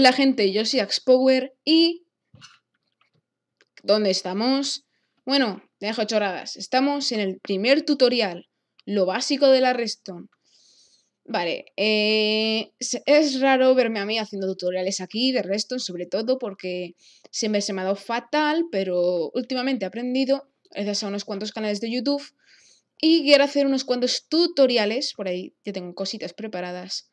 la gente, yo soy Axpower y... ¿Dónde estamos? Bueno, dejo choradas. Estamos en el primer tutorial, lo básico de la Reston. Vale, eh, es raro verme a mí haciendo tutoriales aquí de Reston, sobre todo porque siempre se me ha dado fatal, pero últimamente he aprendido, gracias a unos cuantos canales de YouTube, y quiero hacer unos cuantos tutoriales, por ahí ya tengo cositas preparadas,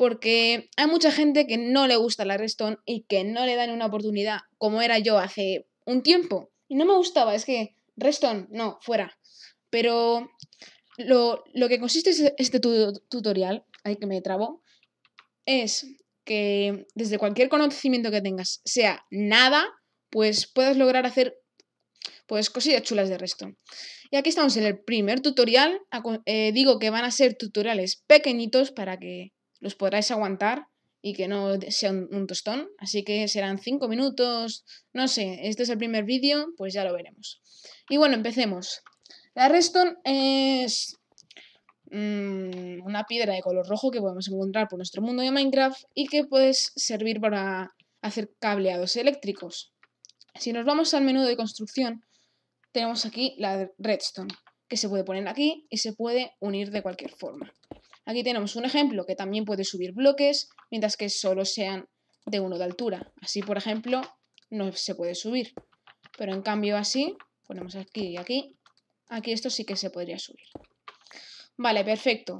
porque hay mucha gente que no le gusta la Reston y que no le dan una oportunidad como era yo hace un tiempo. Y no me gustaba, es que Reston no, fuera. Pero lo, que consiste e-, este tutorial, ahí que me trabo, es que desde cualquier conocimiento que tengas, sea nada, pues puedas lograr hacer pues cosillas chulas de resto. Y aquí estamos en el primer tutorial. Eh, digo que van a ser tutoriales pequeñitos para que los podráis aguantar y que no sea un, tostón. Así que serán 5 minutos, no sé, este es el primer vídeo, pues ya lo veremos. Y bueno, empecemos. La Redstone es mm, una piedra de color rojo que podemos encontrar por nuestro mundo de Minecraft y que puede servir para hacer cableados eléctricos. Si nos vamos al menú de construcción, tenemos aquí la Redstone, que se puede poner aquí y se puede unir de cualquier forma. Aquí tenemos un ejemplo que también puede subir bloques, mientras que solo sean de uno de altura. Así, por ejemplo, no se puede subir. Pero en cambio así, ponemos aquí y aquí, aquí esto sí que se podría subir. Vale, perfecto.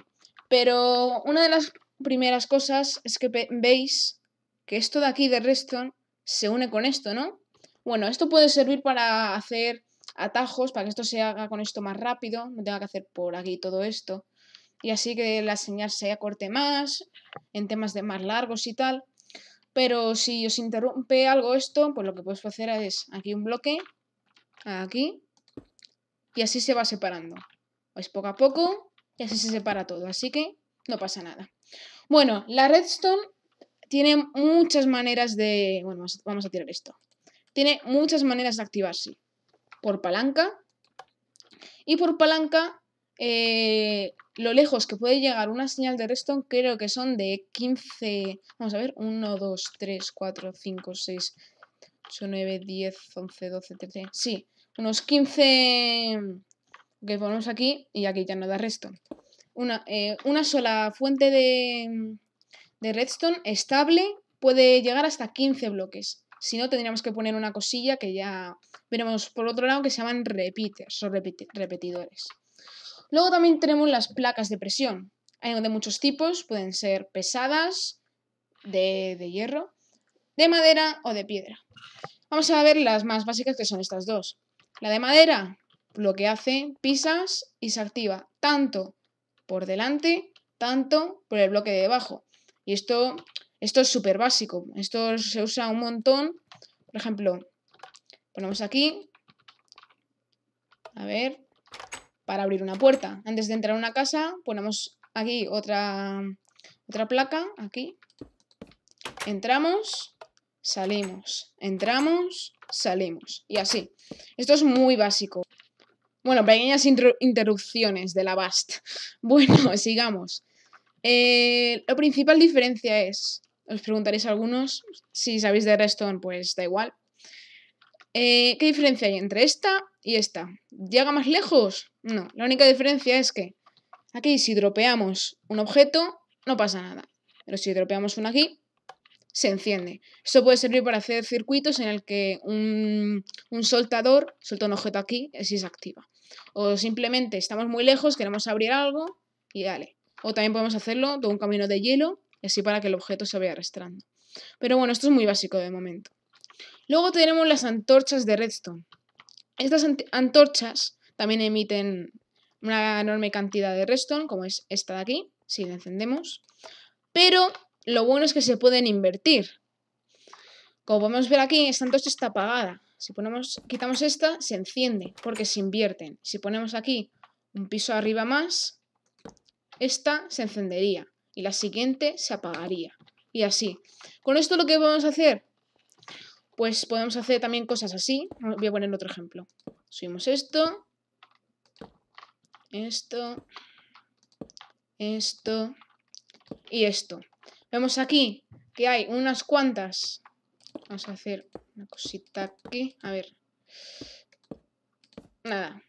Pero una de las primeras cosas es que veis que esto de aquí de Redstone se une con esto, ¿no? Bueno, esto puede servir para hacer atajos, para que esto se haga con esto más rápido, no tenga que hacer por aquí todo esto y así que la señal se acorte más, en temas de más largos y tal. Pero si os interrumpe algo esto, pues lo que podéis hacer es aquí un bloque, aquí, y así se va separando. Pues poco a poco y así se separa todo, así que no pasa nada. Bueno, la redstone tiene muchas maneras de... Bueno, vamos a tirar esto. Tiene muchas maneras de activarse. Por palanca. Y por palanca eh, lo lejos que puede llegar una señal de redstone creo que son de 15... Vamos a ver, 1, 2, 3, 4, 5, 6, 8, 9, 10, 11, 12, 13... Sí, unos 15 que ponemos aquí y aquí ya no da redstone. Una, eh, sola fuente de, redstone estable puede llegar hasta 15 bloques. Si no, tendríamos que poner una cosilla que ya veremos por otro lado que se llaman repeaters repetidores. Luego también tenemos las placas de presión. Hay de muchos tipos, pueden ser pesadas, de, hierro, de madera o de piedra. Vamos a ver las más básicas que son estas dos. La de madera, lo que hace, pisas y se activa tanto por delante, tanto por el bloque de debajo. Y esto, esto es súper básico. Esto se usa un montón. Por ejemplo, ponemos aquí. A ver para abrir una puerta. Antes de entrar a una casa, ponemos aquí otra, otra placa, aquí. Entramos, salimos, entramos, salimos. Y así. Esto es muy básico. Bueno, pequeñas interrupciones de la BAST. Bueno, sigamos. Eh, la principal diferencia es, os preguntaréis algunos, si sabéis de Redstone, pues da igual. Eh, ¿Qué diferencia hay entre esta y esta? ¿Llega más lejos? No, la única diferencia es que aquí si dropeamos un objeto no pasa nada, pero si dropeamos uno aquí se enciende. Esto puede servir para hacer circuitos en el que un, un soltador suelta un objeto aquí y así se activa. O simplemente estamos muy lejos, queremos abrir algo y dale. O también podemos hacerlo con un camino de hielo y así para que el objeto se vaya arrastrando. Pero bueno, esto es muy básico de momento. Luego tenemos las antorchas de redstone. Estas antorchas también emiten una enorme cantidad de redstone, como es esta de aquí, si la encendemos. Pero lo bueno es que se pueden invertir. Como podemos ver aquí, esta antorcha está apagada. Si ponemos, quitamos esta, se enciende, porque se invierten. Si ponemos aquí un piso arriba más, esta se encendería y la siguiente se apagaría. Y así. Con esto lo que vamos a hacer pues podemos hacer también cosas así. Voy a poner otro ejemplo. Subimos esto, esto, esto y esto. Vemos aquí que hay unas cuantas. Vamos a hacer una cosita aquí. A ver. Nada.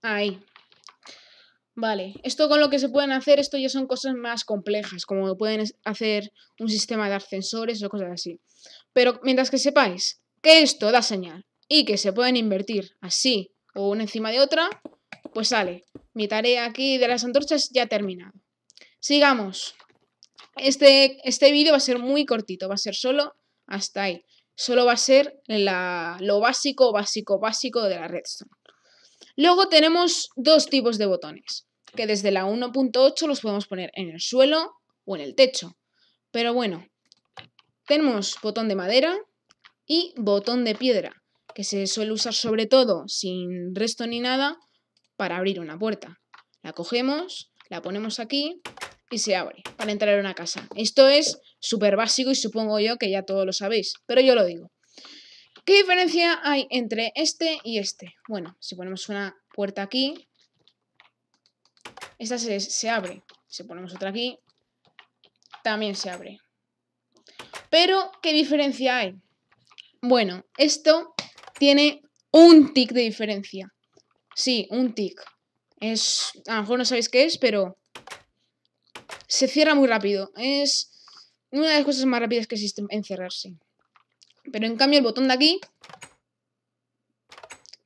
Ahí. Vale, esto con lo que se pueden hacer, esto ya son cosas más complejas, como pueden hacer un sistema de ascensores o cosas así. Pero mientras que sepáis que esto da señal y que se pueden invertir así o una encima de otra, pues sale. Mi tarea aquí de las antorchas ya ha terminado. Sigamos. Este, este vídeo va a ser muy cortito, va a ser solo hasta ahí. Solo va a ser la, lo básico, básico, básico de la redstone. Luego tenemos dos tipos de botones, que desde la 1.8 los podemos poner en el suelo o en el techo. Pero bueno, tenemos botón de madera y botón de piedra, que se suele usar sobre todo sin resto ni nada para abrir una puerta. La cogemos, la ponemos aquí y se abre para entrar a una casa. Esto es súper básico y supongo yo que ya todos lo sabéis, pero yo lo digo. ¿Qué diferencia hay entre este y este? Bueno, si ponemos una puerta aquí, esta se, abre. Si ponemos otra aquí, también se abre. Pero, ¿qué diferencia hay? Bueno, esto tiene un tic de diferencia. Sí, un tic. Es, a lo mejor no sabéis qué es, pero se cierra muy rápido. Es una de las cosas más rápidas que existe en cerrarse. Pero en cambio el botón de aquí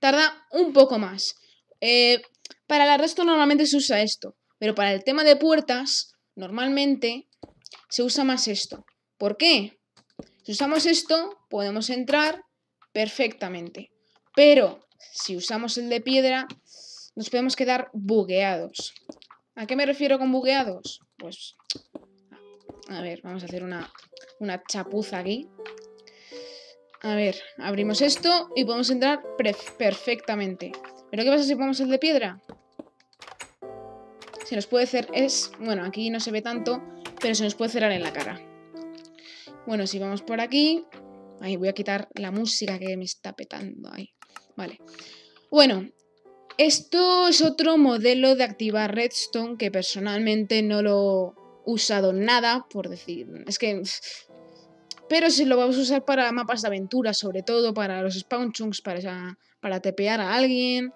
tarda un poco más. Eh, para el resto normalmente se usa esto, pero para el tema de puertas normalmente se usa más esto. ¿Por qué? Si usamos esto podemos entrar perfectamente, pero si usamos el de piedra nos podemos quedar bugueados. ¿A qué me refiero con bugueados? Pues, a ver, vamos a hacer una, una chapuza aquí. A ver, abrimos esto y podemos entrar perfectamente. ¿Pero qué pasa si ponemos el de piedra? Se nos puede hacer es... Bueno, aquí no se ve tanto, pero se nos puede cerrar en la cara. Bueno, si vamos por aquí... Ahí voy a quitar la música que me está petando ahí. Vale. Bueno, esto es otro modelo de activar redstone que personalmente no lo he usado nada, por decir... Es que pero si lo vamos a usar para mapas de aventura, sobre todo para los spawn chunks, para, para tepear a alguien,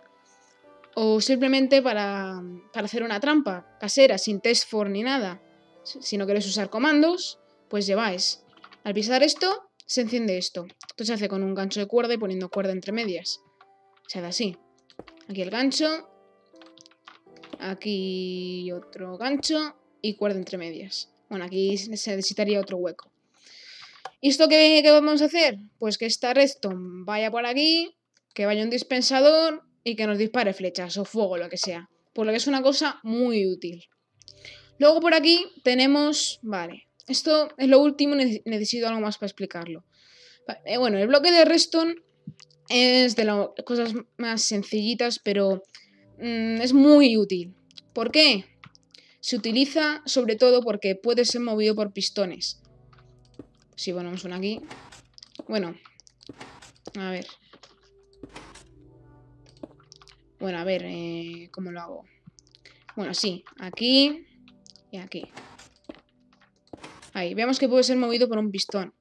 o simplemente para, para hacer una trampa casera, sin test for ni nada. Si no queréis usar comandos, pues lleváis. Al pisar esto, se enciende esto. Esto se hace con un gancho de cuerda y poniendo cuerda entre medias. Se hace así. Aquí el gancho, aquí otro gancho y cuerda entre medias. Bueno, aquí se necesitaría otro hueco. ¿Y esto qué, vamos a hacer? Pues que esta redstone vaya por aquí, que vaya un dispensador y que nos dispare flechas o fuego, lo que sea. Por lo que es una cosa muy útil. Luego por aquí tenemos... Vale, esto es lo último, necesito algo más para explicarlo. Eh, bueno, el bloque de redstone es de las cosas más sencillitas, pero mm, es muy útil. ¿Por qué? Se utiliza sobre todo porque puede ser movido por pistones. Si ponemos una aquí. Bueno. A ver. Bueno, a ver, eh, ¿cómo lo hago? Bueno, sí, aquí y aquí. Ahí, veamos que puede ser movido por un pistón.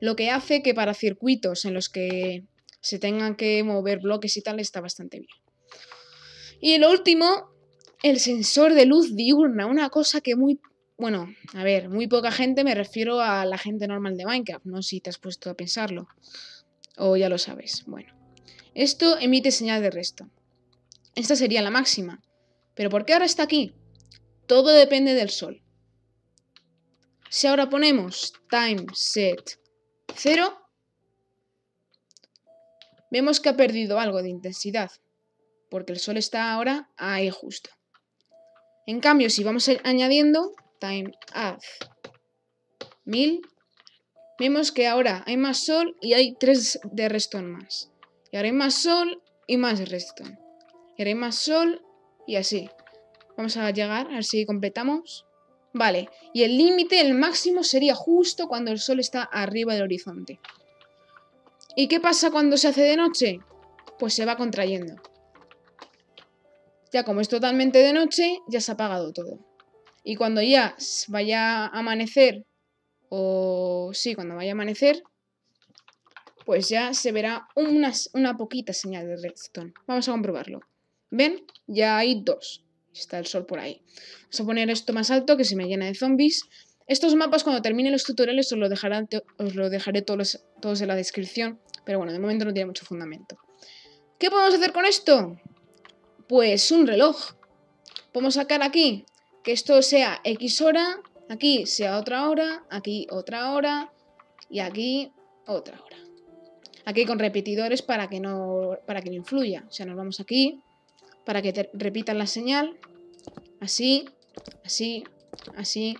Lo que hace que para circuitos en los que se tengan que mover bloques y tal está bastante bien. Y el último, el sensor de luz diurna, una cosa que muy bueno, a ver, muy poca gente me refiero a la gente normal de Minecraft, no si te has puesto a pensarlo. O ya lo sabes. Bueno, esto emite señal de resto. Esta sería la máxima. Pero ¿por qué ahora está aquí? Todo depende del sol. Si ahora ponemos time set 0, vemos que ha perdido algo de intensidad, porque el sol está ahora ahí justo. En cambio, si vamos añadiendo, time add 1000. Vemos que ahora hay más sol y hay 3 de redstone más. Y ahora hay más sol y más redstone. Y ahora hay más sol y así. Vamos a llegar, a ver si completamos. Vale, y el límite, el máximo, sería justo cuando el sol está arriba del horizonte. ¿Y qué pasa cuando se hace de noche? Pues se va contrayendo. Ya como es totalmente de noche, ya se ha apagado todo. Y cuando ya vaya a amanecer, o sí, cuando vaya a amanecer, pues ya se verá una, una poquita señal de redstone. Vamos a comprobarlo. ¿Ven? Ya hay dos. Está el sol por ahí. Vamos a poner esto más alto que se me llena de zombies. Estos mapas cuando termine los tutoriales os lo, os lo dejaré todos, todos en la descripción. Pero bueno, de momento no tiene mucho fundamento. ¿Qué podemos hacer con esto? Pues un reloj. Podemos sacar aquí que esto sea X hora, aquí sea otra hora, aquí otra hora y aquí otra hora. Aquí con repetidores para que no, para que no influya. O sea, nos vamos aquí para que repitan la señal. Así, así, así.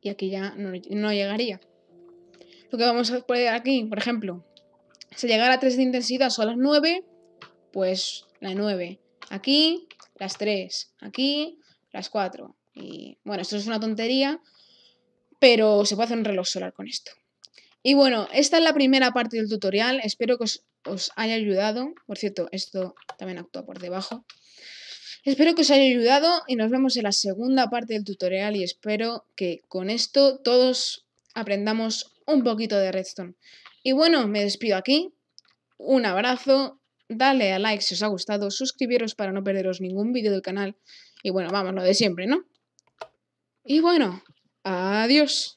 Y aquí ya no, llegaría. Lo que vamos a poner aquí, por ejemplo, si llegara a 3 de intensidad son las 9, pues la 9. Aquí, las 3. Aquí, las 4. Y bueno, esto es una tontería, pero se puede hacer un reloj solar con esto. Y bueno, esta es la primera parte del tutorial. Espero que os, os haya ayudado. Por cierto, esto también actúa por debajo. Espero que os haya ayudado y nos vemos en la segunda parte del tutorial y espero que con esto todos aprendamos un poquito de redstone. Y bueno, me despido aquí. Un abrazo, dale a like si os ha gustado, suscribiros para no perderos ningún vídeo del canal y bueno, vamos, lo de siempre, ¿no? Y bueno, adiós.